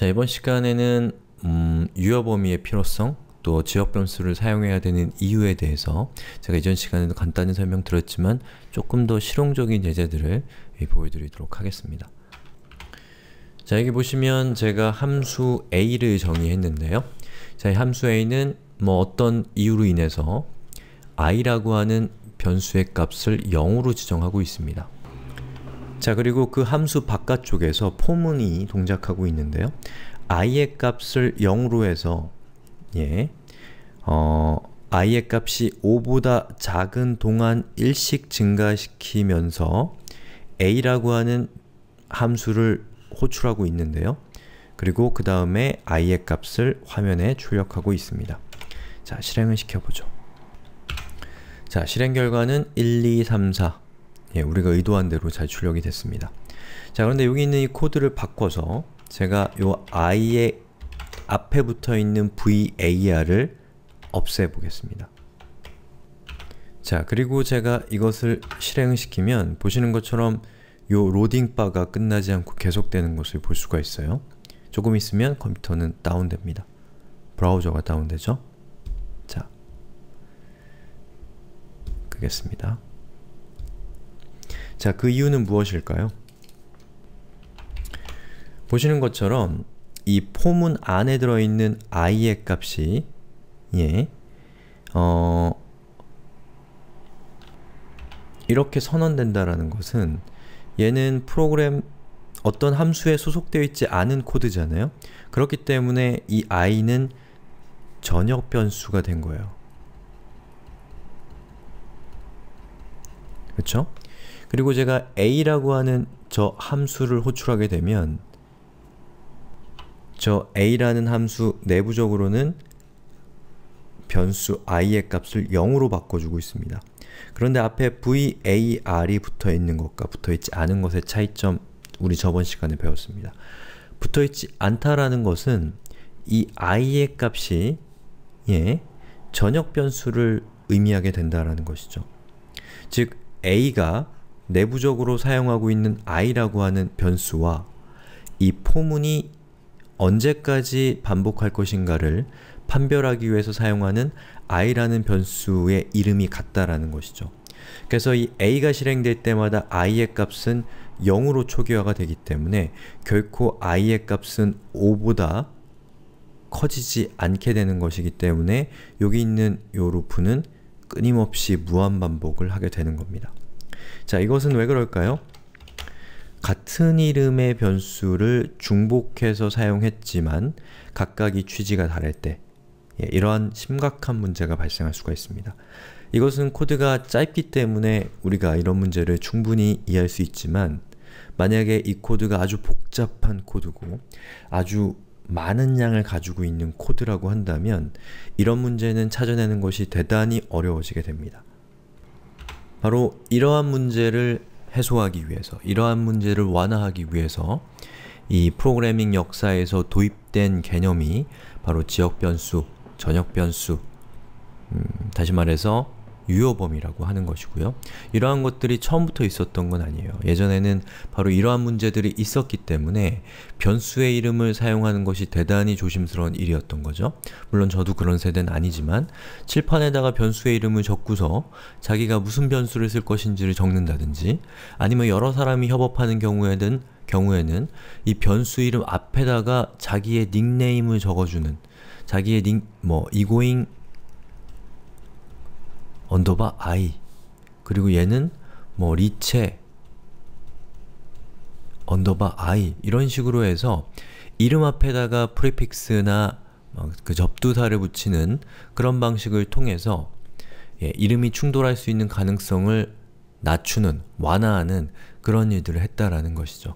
자 이번 시간에는 음, 유효 범위의 필요성, 또 지역 변수를 사용해야 되는 이유에 대해서 제가 이전 시간에도 간단히 설명드렸지만 조금 더 실용적인 예제들을 보여드리도록 하겠습니다. 자 여기 보시면 제가 함수 a를 정의했는데요. 자이 함수 a는 뭐 어떤 이유로 인해서 i라고 하는 변수의 값을 0으로 지정하고 있습니다. 자 그리고 그 함수 바깥쪽에서 포문이 동작하고 있는데요. i의 값을 0으로 해서 예, 어, i의 값이 5보다 작은 동안 1씩 증가시키면서 a라고 하는 함수를 호출하고 있는데요. 그리고 그 다음에 i의 값을 화면에 출력하고 있습니다. 자, 실행을 시켜보죠. 자, 실행 결과는 1, 2, 3, 4 예, 우리가 의도한 대로 잘 출력이 됐습니다. 자, 그런데 여기 있는 이 코드를 바꿔서 제가 요 i의 앞에 붙어 있는 var을 없애 보겠습니다. 자, 그리고 제가 이것을 실행시키면 보시는 것처럼 요 로딩바가 끝나지 않고 계속되는 것을 볼 수가 있어요. 조금 있으면 컴퓨터는 다운됩니다. 브라우저가 다운되죠? 자, 끄겠습니다. 자, 그 이유는 무엇일까요? 보시는 것처럼 이 포문 안에 들어있는 i의 값이 예, 어, 이렇게 선언된다라는 것은 얘는 프로그램 어떤 함수에 소속되어 있지 않은 코드잖아요? 그렇기 때문에 이 i는 전역 변수가 된 거예요. 그쵸? 그리고 제가 a라고 하는 저 함수를 호출하게 되면 저 a라는 함수 내부적으로는 변수 i의 값을 0으로 바꿔주고 있습니다. 그런데 앞에 var이 붙어있는 것과 붙어있지 않은 것의 차이점 우리 저번 시간에 배웠습니다. 붙어있지 않다라는 것은 이 i의 값이 예, 전역 변수를 의미하게 된다라는 것이죠. 즉 a가 내부적으로 사용하고 있는 i라고 하는 변수와 이 포문이 언제까지 반복할 것인가를 판별하기 위해서 사용하는 i라는 변수의 이름이 같다라는 것이죠. 그래서 이 a가 실행될 때마다 i의 값은 0으로 초기화가 되기 때문에 결코 i의 값은 5보다 커지지 않게 되는 것이기 때문에 여기 있는 요 루프는 끊임없이 무한반복을 하게 되는 겁니다. 자, 이것은 왜 그럴까요? 같은 이름의 변수를 중복해서 사용했지만 각각이 취지가 다를 때 예, 이러한 심각한 문제가 발생할 수가 있습니다. 이것은 코드가 짧기 때문에 우리가 이런 문제를 충분히 이해할 수 있지만 만약에 이 코드가 아주 복잡한 코드고 아주 많은 양을 가지고 있는 코드라고 한다면 이런 문제는 찾아내는 것이 대단히 어려워지게 됩니다. 바로 이러한 문제를 해소하기 위해서, 이러한 문제를 완화하기 위해서 이 프로그래밍 역사에서 도입된 개념이 바로 지역 변수, 전역 변수, 음, 다시 말해서 유효범이라고 하는 것이고요. 이러한 것들이 처음부터 있었던 건 아니에요. 예전에는 바로 이러한 문제들이 있었기 때문에 변수의 이름을 사용하는 것이 대단히 조심스러운 일이었던 거죠. 물론 저도 그런 세대는 아니지만 칠판에다가 변수의 이름을 적고서 자기가 무슨 변수를 쓸 것인지를 적는다든지 아니면 여러 사람이 협업하는 경우에는 경우에는 이 변수 이름 앞에다가 자기의 닉네임을 적어주는 자기의 닉, 뭐 이고잉 언더바 i 그리고 얘는 뭐 리체 언더바 i 이런 식으로 해서 이름 앞에다가 프리픽스나 어, 그 접두사를 붙이는 그런 방식을 통해서 예, 이름이 충돌할 수 있는 가능성을 낮추는, 완화하는 그런 일들을 했다라는 것이죠.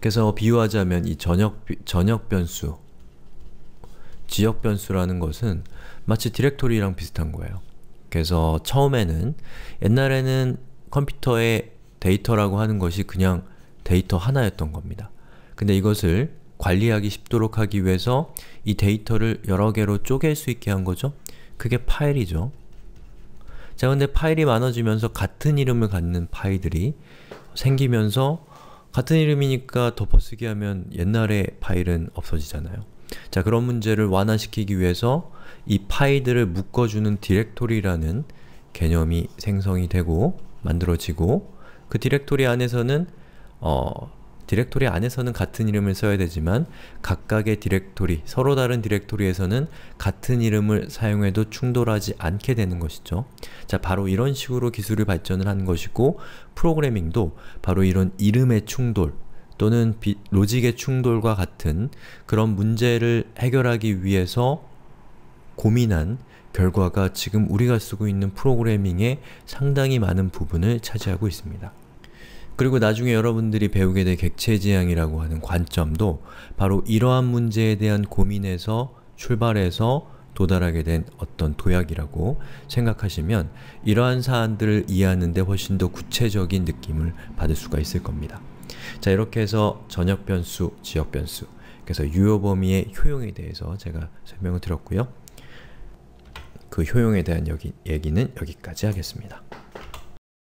그래서 비유하자면 이 전역, 전역 변수, 지역 변수라는 것은 마치 디렉토리랑 비슷한 거예요. 그래서 처음에는 옛날에는 컴퓨터의 데이터라고 하는 것이 그냥 데이터 하나였던 겁니다. 근데 이것을 관리하기 쉽도록 하기 위해서 이 데이터를 여러 개로 쪼갤 수 있게 한 거죠. 그게 파일이죠. 자 근데 파일이 많아지면서 같은 이름을 갖는 파일들이 생기면서 같은 이름이니까 덮어쓰기 하면 옛날의 파일은 없어지잖아요. 자 그런 문제를 완화시키기 위해서 이 파일들을 묶어주는 디렉토리라는 개념이 생성이 되고 만들어지고 그 디렉토리 안에서는 어, 디렉토리 안에서는 같은 이름을 써야 되지만 각각의 디렉토리, 서로 다른 디렉토리에서는 같은 이름을 사용해도 충돌하지 않게 되는 것이죠. 자, 바로 이런 식으로 기술이 발전을 한 것이고 프로그래밍도 바로 이런 이름의 충돌, 또는 비, 로직의 충돌과 같은 그런 문제를 해결하기 위해서 고민한 결과가 지금 우리가 쓰고 있는 프로그래밍의 상당히 많은 부분을 차지하고 있습니다. 그리고 나중에 여러분들이 배우게 될 객체지향이라고 하는 관점도 바로 이러한 문제에 대한 고민에서 출발해서 도달하게 된 어떤 도약이라고 생각하시면 이러한 사안들을 이해하는데 훨씬 더 구체적인 느낌을 받을 수가 있을 겁니다. 자 이렇게 해서 전역 변수, 지역 변수 그래서 유효 범위의 효용에 대해서 제가 설명을 드렸고요. 그 효용에 대한 여기, 얘기는 여기까지 하겠습니다.